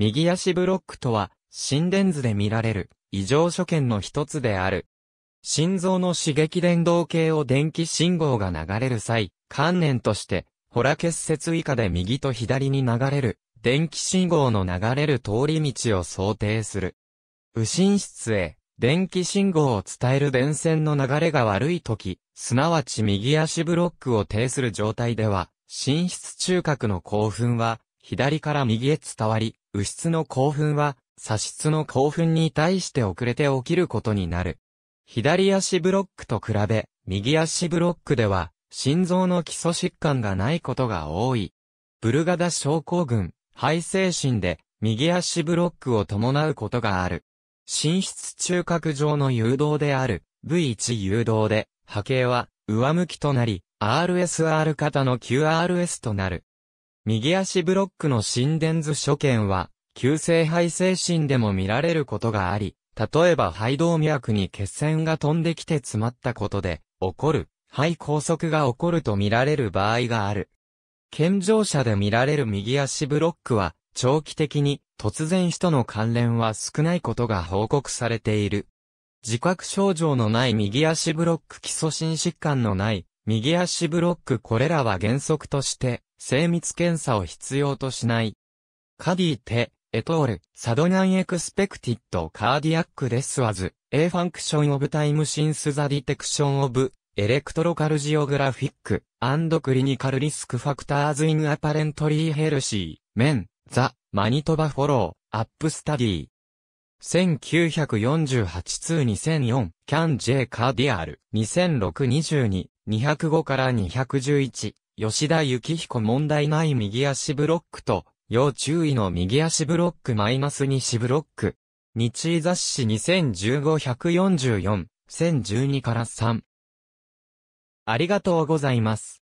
右足ブロックとは、心電図で見られる異常所見の一つである。心臓の刺激伝導系を電気信号が流れる際、観念として、ホラ結節以下で右と左に流れる、電気信号の流れる通り道を想定する。右心室へ、電気信号を伝える電線の流れが悪い時、すなわち右足ブロックを呈する状態では、心室中核の興奮は、左から右へ伝わり、右室の興奮は、左室の興奮に対して遅れて起きることになる。左足ブロックと比べ、右足ブロックでは、心臓の基礎疾患がないことが多い。ブルガダ症候群、肺精神で、右足ブロックを伴うことがある。心室中核上の誘導である、V1 誘導で、波形は、上向きとなり、RSR 型の QRS となる。右足ブロックの心電図所見は、急性肺精神でも見られることがあり、例えば肺動脈に血栓が飛んできて詰まったことで、起こる、肺梗塞が起こると見られる場合がある。健常者で見られる右足ブロックは、長期的に突然死との関連は少ないことが報告されている。自覚症状のない右足ブロック基礎心疾患のない右足ブロックこれらは原則として、精密検査を必要としない。カディテ、エトール、サドニナンエクスペクティット、カーディアックデスワズ、エーファンクションオブタイムシンスザディテクションオブ、エレクトロカルジオグラフィック、アンドクリニカルリスクファクターズインアパレントリーヘルシー、メン、ザ、マニトバフォロー、アップスタディ。1948-2004、キャン・ジェ・カーディアール、2 0 6 2 2 205から211、吉田幸彦問題ない右足ブロックと、要注意の右足ブロックマイナス西ブロック。日医雑誌2015144、1012から3。ありがとうございます。